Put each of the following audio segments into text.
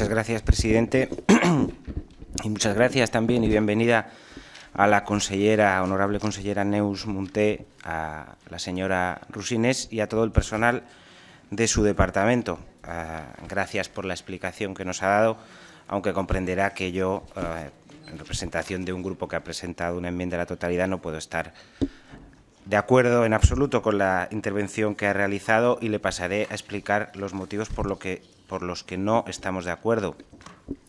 Muchas gracias, presidente. y muchas gracias también y bienvenida a la consellera, honorable consellera Neus Munté, a la señora Rusines y a todo el personal de su departamento. Ah, gracias por la explicación que nos ha dado, aunque comprenderá que yo, ah, en representación de un grupo que ha presentado una enmienda a la totalidad, no puedo estar de acuerdo en absoluto con la intervención que ha realizado y le pasaré a explicar los motivos por los que por los que no estamos de acuerdo.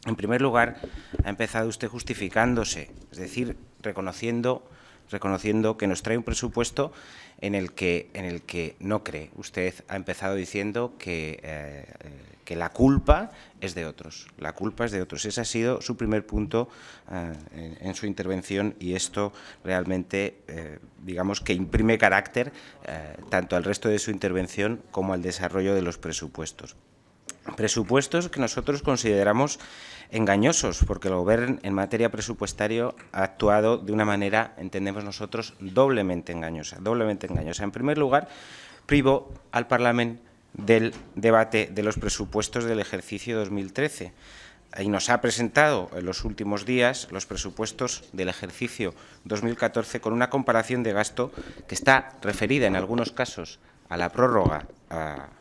En primer lugar, ha empezado usted justificándose, es decir, reconociendo, reconociendo que nos trae un presupuesto en el que, en el que no cree. Usted ha empezado diciendo que, eh, la culpa es de otros, la culpa es de otros. Ese ha sido su primer punto eh, en, su intervención y esto realmente, eh, digamos, que imprime carácter tanto al resto de su intervención como al desarrollo de los presupuestos. Presupuestos que nosotros consideramos engañosos, porque el Gobierno en materia presupuestaria ha actuado de una manera, entendemos nosotros, doblemente engañosa. Doblemente engañosa. En primer lugar, privó al Parlamento del debate de los presupuestos del ejercicio 2013 y nos ha presentado en los últimos días los presupuestos del ejercicio 2014 con una comparación de gasto que está referida en algunos casos a la prórroga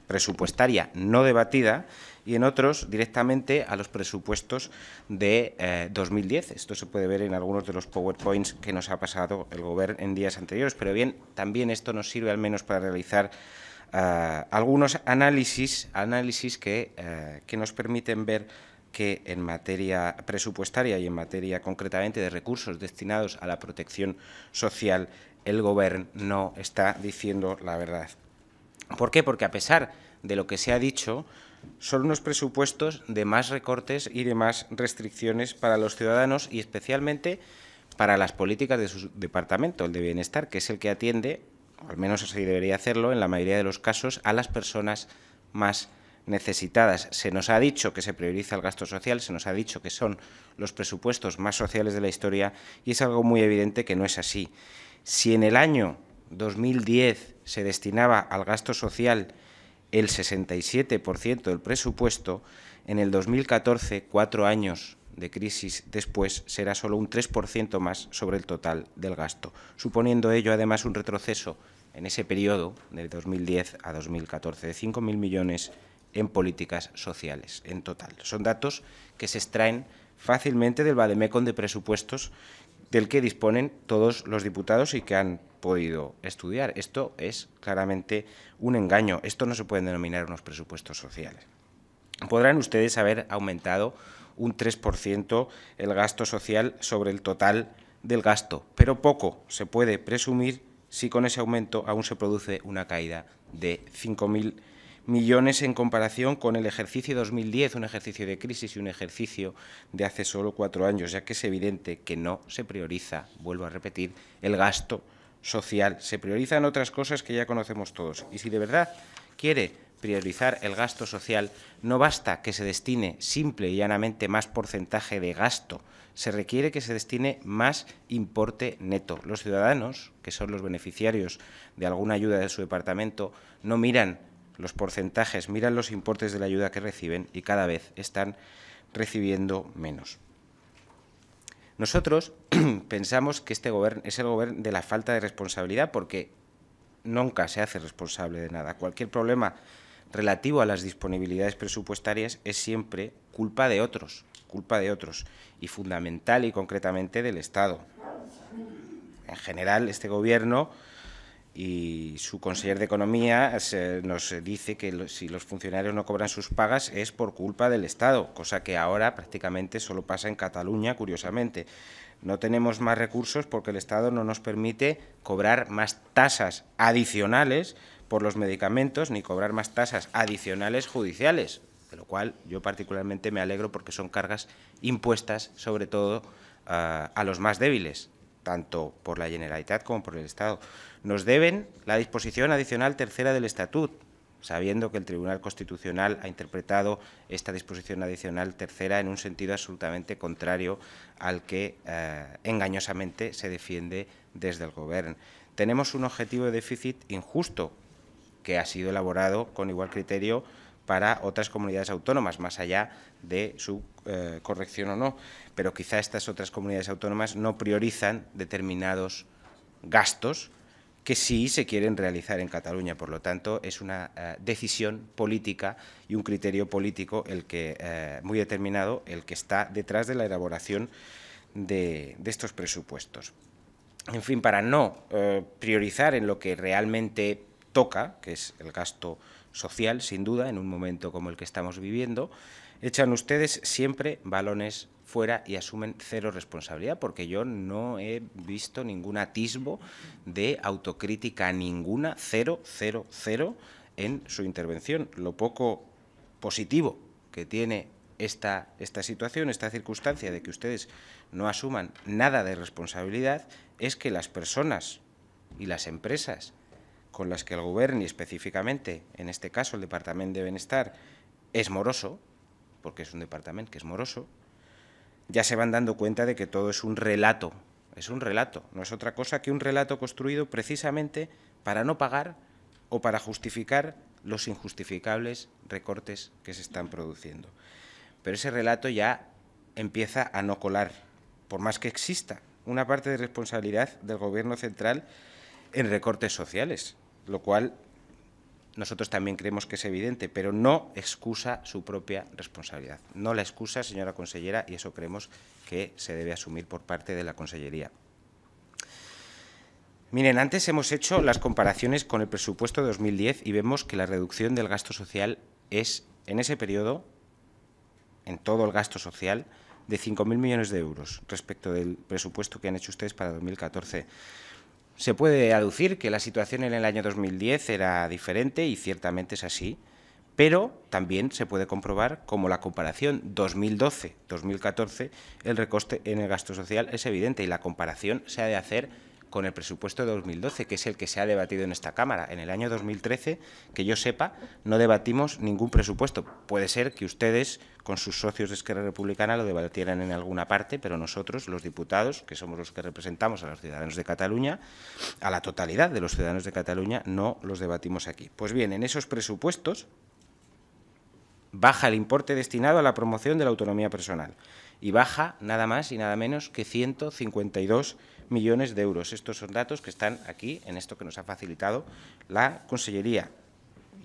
presupuestaria no debatida y en otros directamente a los presupuestos de 2010. Eh, esto se puede ver en algunos de los PowerPoints que nos ha pasado el Gobierno en días anteriores, pero bien, también esto nos sirve al menos para realizar eh, algunos análisis, análisis que, eh, que nos permiten ver que en materia presupuestaria y en materia concretamente de recursos destinados a la protección social, el Gobierno no está diciendo la verdad. ¿Por qué? Porque a pesar de lo que se ha dicho, son unos presupuestos de más recortes y de más restricciones para los ciudadanos y especialmente para las políticas de su departamento, el de bienestar, que es el que atiende, al menos así debería hacerlo en la mayoría de los casos, a las personas más necesitadas. Se nos ha dicho que se prioriza el gasto social, se nos ha dicho que son los presupuestos más sociales de la historia y es algo muy evidente que no es así. Si en el año 2010 se destinaba al gasto social el 67% del presupuesto, en el 2014, cuatro años de crisis después, será solo un 3% más sobre el total del gasto, suponiendo ello además un retroceso en ese periodo de 2010 a 2014 de 5.000 millones en políticas sociales en total. Son datos que se extraen fácilmente del Bademecon de presupuestos del que disponen todos los diputados y que han podido estudiar. Esto es claramente un engaño. Esto no se pueden denominar unos presupuestos sociales. Podrán ustedes haber aumentado un 3% el gasto social sobre el total del gasto, pero poco se puede presumir si con ese aumento aún se produce una caída de 5.000 millones en comparación con el ejercicio 2010, un ejercicio de crisis y un ejercicio de hace solo cuatro años, ya que es evidente que no se prioriza, vuelvo a repetir, el gasto social, se priorizan otras cosas que ya conocemos todos. Y si de verdad quiere priorizar el gasto social, no basta que se destine simple y llanamente más porcentaje de gasto, se requiere que se destine más importe neto. Los ciudadanos, que son los beneficiarios de alguna ayuda de su departamento, no miran los porcentajes, miran los importes de la ayuda que reciben y cada vez están recibiendo menos. Nosotros pensamos que este gobierno es el gobierno de la falta de responsabilidad porque nunca se hace responsable de nada. Cualquier problema relativo a las disponibilidades presupuestarias es siempre culpa de otros, culpa de otros, y fundamental y concretamente del Estado. En general, este Gobierno y su conseller de Economía eh, nos dice que si los funcionarios no cobran sus pagas es por culpa del Estado, cosa que ahora prácticamente solo pasa en Cataluña, curiosamente. No tenemos más recursos porque el Estado no nos permite cobrar más tasas adicionales por los medicamentos ni cobrar más tasas adicionales judiciales, de lo cual yo particularmente me alegro porque son cargas impuestas sobre todo ah, a los más débiles, tanto por la Generalitat como por el Estado. Nos deben la disposición adicional tercera del Estatut, sabiendo que el Tribunal Constitucional ha interpretado esta disposición adicional tercera en un sentido absolutamente contrario al que eh, engañosamente se defiende desde el Gobierno. Tenemos un objetivo de déficit injusto que ha sido elaborado con igual criterio para otras comunidades autónomas, más allá de su eh, corrección o no. Pero quizá estas otras comunidades autónomas no priorizan determinados gastos que sí se quieren realizar en Cataluña. Por lo tanto, es una eh, decisión política y un criterio político el que, eh, muy determinado el que está detrás de la elaboración de, estos presupuestos. En fin, para no priorizar en lo que realmente toca, que es el gasto social, sin duda, en un momento como el que estamos viviendo, echan ustedes siempre balones fuera y asumen cero responsabilidad, porque yo no he visto ningún atisbo de autocrítica ninguna, cero, cero, cero, en su intervención. Lo poco positivo que tiene esta, esta situación, esta circunstancia de que ustedes no asuman nada de responsabilidad, es que las personas y las empresas con las que el Gobierno, y específicamente en este caso el Departamento de Bienestar, es moroso, porque es un departamento que es moroso, ya se van dando cuenta de que todo es un relato, es un relato, no es otra cosa que un relato construido precisamente para no pagar o para justificar los injustificables recortes que se están produciendo. Pero ese relato ya empieza a no colar, por más que exista una parte de responsabilidad del Gobierno central en recortes sociales, lo cual nosotros también creemos que es evidente, pero no excusa su propia responsabilidad. No la excusa, señora consellera, y eso creemos que se debe asumir por parte de la Consellería. Miren, antes hemos hecho las comparaciones con el presupuesto de 2010 y vemos que la reducción del gasto social es, en ese periodo, en todo el gasto social, de 5.000 millones de euros respecto del presupuesto que han hecho ustedes para 2014. Se puede aducir que la situación en el año 2010 era diferente y ciertamente es así, pero también se puede comprobar como la comparación 2012-2014, el recoste en el gasto social es evidente y la comparación se ha de hacer con el presupuesto de 2012, que es el que se ha debatido en esta Cámara. En el año 2013, que yo sepa, no debatimos ningún presupuesto. Puede ser que ustedes, con sus socios de Esquerra Republicana, lo debatieran en alguna parte, pero nosotros, los diputados, que somos los que representamos a los ciudadanos de Cataluña, a la totalidad de los ciudadanos de Cataluña, no los debatimos aquí. Pues bien, en esos presupuestos baja el importe destinado a la promoción de la autonomía personal y baja nada más y nada menos que 152 millones de euros. Estos son datos que están aquí, en esto que nos ha facilitado la Consellería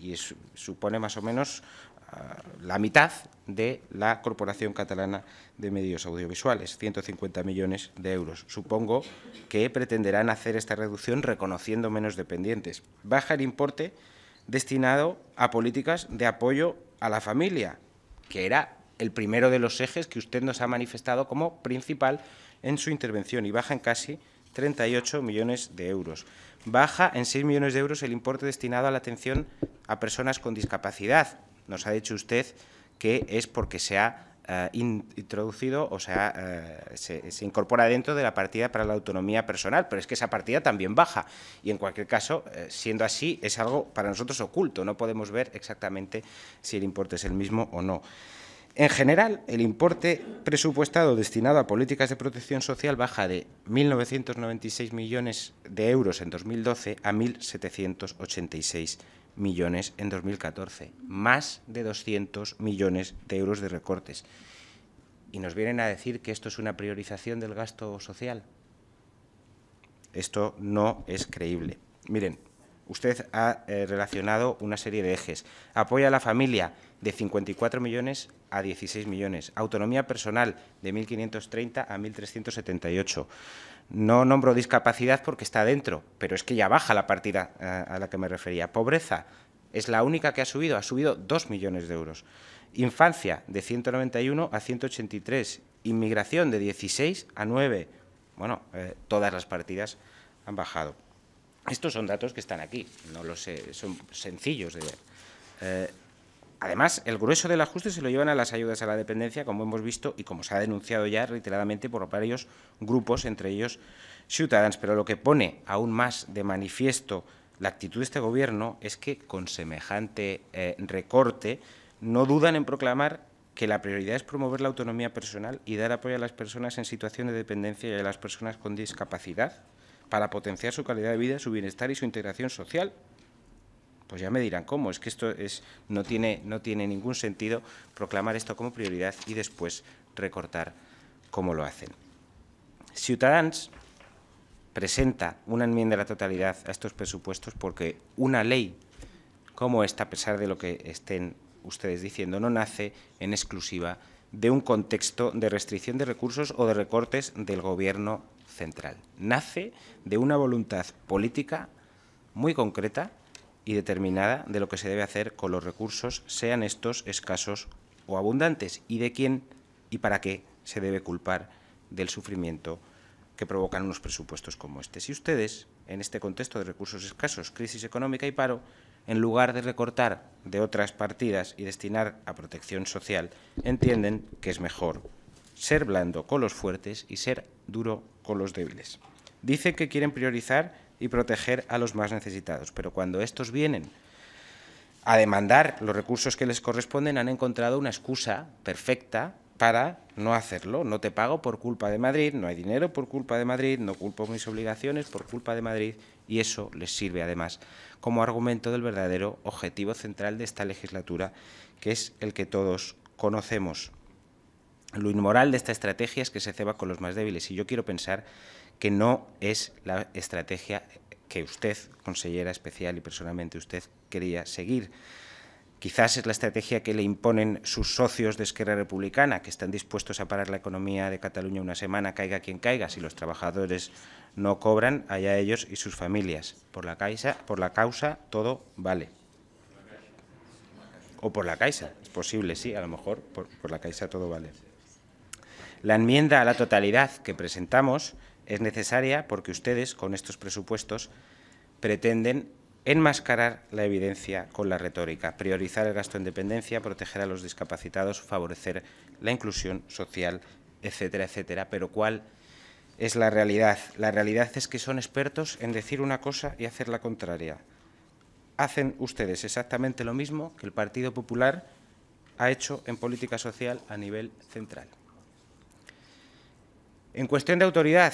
y supone más o menos ah, la mitad de la Corporación Catalana de Medios Audiovisuales, 150 millones de euros. Supongo que pretenderán hacer esta reducción reconociendo menos dependientes. Baja el importe destinado a políticas de apoyo a la familia, que era el primero de los ejes que usted nos ha manifestado como principal en su intervención y baja en casi 38 millones de euros. Baja en 6 millones de euros el importe destinado a la atención a personas con discapacidad. Nos ha dicho usted que es porque se ha eh, introducido o sea, eh, se, incorpora dentro de la partida para la autonomía personal, pero es que esa partida también baja y en cualquier caso, eh, siendo así, es algo para nosotros oculto, no podemos ver exactamente si el importe es el mismo o no. En general, el importe presupuestado destinado a políticas de protección social baja de 1.996 millones de euros en 2012 a 1.786 millones en 2014, más de 200 millones de euros de recortes. Y nos vienen a decir que esto es una priorización del gasto social. Esto no es creíble. Miren, usted ha eh, relacionado una serie de ejes. apoyo a la familia de 54 millones a 16 millones. Autonomía personal de 1.530 a 1.378. No nombro discapacidad porque está dentro, pero es que ya baja la partida eh, a la que me refería. Pobreza es la única que ha subido, ha subido 2 millones de euros. Infancia de 191 a 183. Inmigración de 16 a 9. Bueno, eh, todas las partidas han bajado. Estos son datos que están aquí, no los sé, son sencillos de ver. Eh, además, el grueso del ajuste se lo llevan a las ayudas a la dependencia, como hemos visto y como se ha denunciado ya reiteradamente por varios grupos, entre ellos ciudadanos. Pero lo que pone aún más de manifiesto la actitud de este Gobierno es que, con semejante eh, recorte, no dudan en proclamar que la prioridad es promover la autonomía personal y dar apoyo a las personas en situación de dependencia y a las personas con discapacidad, para potenciar su calidad de vida, su bienestar y su integración social. Pues ya me dirán cómo, es que esto es, no, tiene, no tiene ningún sentido proclamar esto como prioridad y después recortar cómo lo hacen. Ciudadans presenta una enmienda a la totalidad a estos presupuestos porque una ley como esta, a pesar de lo que estén ustedes diciendo, no nace en exclusiva de un contexto de restricción de recursos o de recortes del Gobierno central. Nace de una voluntad política muy concreta y determinada de lo que se debe hacer con los recursos, sean estos escasos o abundantes, y de quién y para qué se debe culpar del sufrimiento que provocan unos presupuestos como este. Si ustedes, en este contexto de recursos escasos, crisis económica y paro, en lugar de recortar de otras partidas y destinar a protección social, entienden que es mejor ser blando con los fuertes y ser duro con los débiles. Dicen que quieren priorizar y proteger a los más necesitados, pero cuando estos vienen a demandar los recursos que les corresponden, han encontrado una excusa perfecta para no hacerlo. No te pago por culpa de Madrid, no hay dinero por culpa de Madrid, no culpo mis obligaciones por culpa de Madrid y eso les sirve además como argumento del verdadero objetivo central de esta legislatura, que es el que todos conocemos. Lo inmoral de esta estrategia es que se ceba con los más débiles y yo quiero pensar que no es la estrategia que usted, consellera especial y personalmente usted, quería seguir. Quizás es la estrategia que le imponen sus socios de Esquerra Republicana, que están dispuestos a parar la economía de Cataluña una semana, caiga quien caiga, si los trabajadores no cobran, allá ellos y sus familias. Por la, caixa, por la causa todo vale. O por la Caixa, es posible, sí, a lo mejor por, por la Caixa todo vale. La enmienda a la totalidad que presentamos es necesaria porque ustedes, con estos presupuestos, pretenden enmascarar la evidencia con la retórica, priorizar el gasto en dependencia, proteger a los discapacitados, favorecer la inclusión social, etcétera, etcétera. Pero ¿cuál es la realidad? La realidad es que son expertos en decir una cosa y hacer la contraria. Hacen ustedes exactamente lo mismo que el Partido Popular ha hecho en política social a nivel central. En cuestión de autoridad,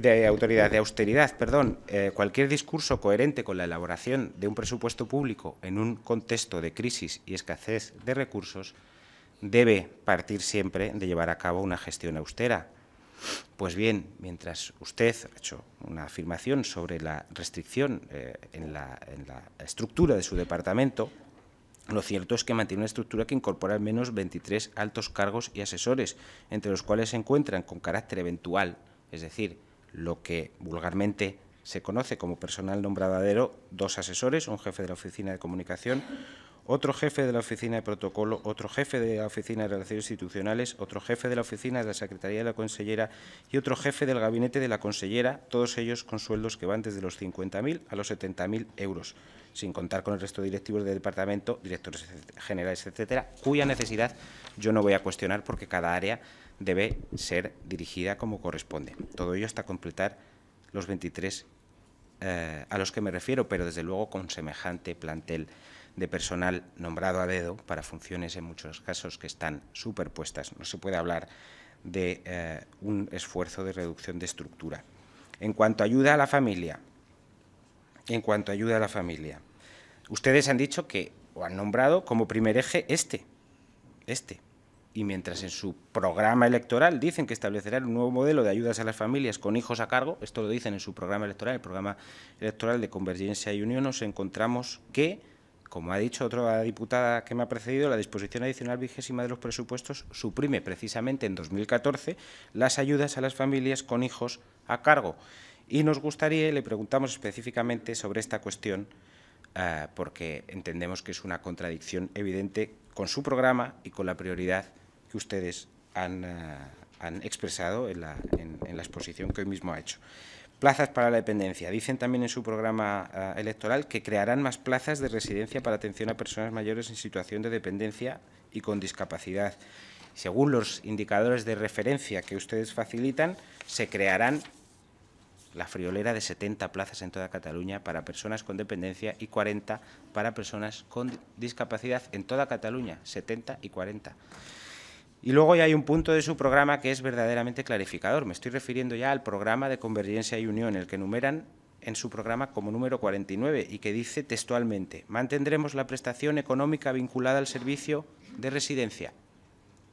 de autoridad, de austeridad, perdón, eh, cualquier discurso coherente con la elaboración de un presupuesto público en un contexto de crisis y escasez de recursos debe partir siempre de llevar a cabo una gestión austera. Pues bien, mientras usted ha hecho una afirmación sobre la restricción eh, en la estructura de su departamento, lo cierto es que mantiene una estructura que incorpora al menos 23 altos cargos y asesores, entre los cuales se encuentran con carácter eventual, es decir, lo que vulgarmente se conoce como personal nombradadero, dos asesores, un jefe de la oficina de comunicación, otro jefe de la Oficina de Protocolo, otro jefe de la Oficina de Relaciones Institucionales, otro jefe de la Oficina de la Secretaría de la Consellera y otro jefe del Gabinete de la Consellera, todos ellos con sueldos que van desde los 50.000 a los 70.000 euros, sin contar con el resto de directivos del departamento, directores generales, etcétera, cuya necesidad yo no voy a cuestionar porque cada área debe ser dirigida como corresponde. Todo ello hasta completar los 23 eh, a los que me refiero, pero desde luego con semejante plantel de personal nombrado a dedo para funciones en muchos casos que están superpuestas. No se puede hablar de eh, un esfuerzo de reducción de estructura. En cuanto a ayuda a la familia, en cuanto ayuda a la familia, ustedes han dicho que, o han nombrado como primer eje este, este. Y mientras en su programa electoral dicen que establecerán un nuevo modelo de ayudas a las familias con hijos a cargo, esto lo dicen en su programa electoral, el programa electoral de Convergencia y Unión, nos encontramos que como ha dicho otra diputada que me ha precedido, la disposición adicional vigésima de los presupuestos suprime precisamente en 2014 las ayudas a las familias con hijos a cargo. Y nos gustaría, le preguntamos específicamente sobre esta cuestión, eh, porque entendemos que es una contradicción evidente con su programa y con la prioridad que ustedes han, eh, expresado en la, en la exposición que hoy mismo ha hecho plazas para la dependencia. Dicen también en su programa ah, electoral que crearán más plazas de residencia para atención a personas mayores en situación de dependencia y con discapacidad. Según los indicadores de referencia que ustedes facilitan, se crearán la friolera de 70 plazas en toda Cataluña para personas con dependencia y 40 para personas con discapacidad en toda Cataluña, 70 y 40. Y luego ya hay un punto de su programa que es verdaderamente clarificador. Me estoy refiriendo ya al programa de Convergencia y Unión, el que numeran en su programa como número 49 y que dice textualmente, mantendremos la prestación económica vinculada al servicio de residencia.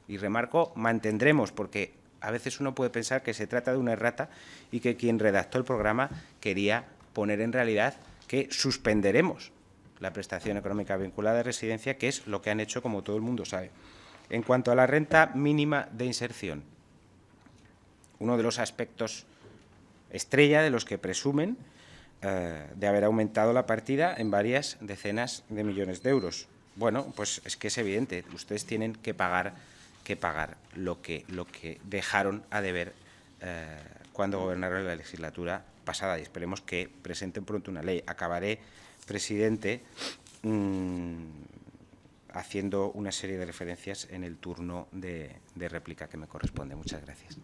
Y remarco, mantendremos, porque a veces uno puede pensar que se trata de una errata y que quien redactó el programa quería poner en realidad que suspenderemos la prestación económica vinculada a residencia, que es lo que han hecho, como todo el mundo sabe. En cuanto a la renta mínima de inserción, uno de los aspectos estrella de los que presumen eh, de haber aumentado la partida en varias decenas de millones de euros. Bueno, pues es que es evidente, ustedes tienen que pagar, que pagar lo, que, lo que dejaron a deber eh, cuando gobernaron la legislatura pasada y esperemos que presenten pronto una ley. Acabaré, presidente, mm, haciendo una serie de referencias en el turno de, de réplica que me corresponde. Muchas gracias.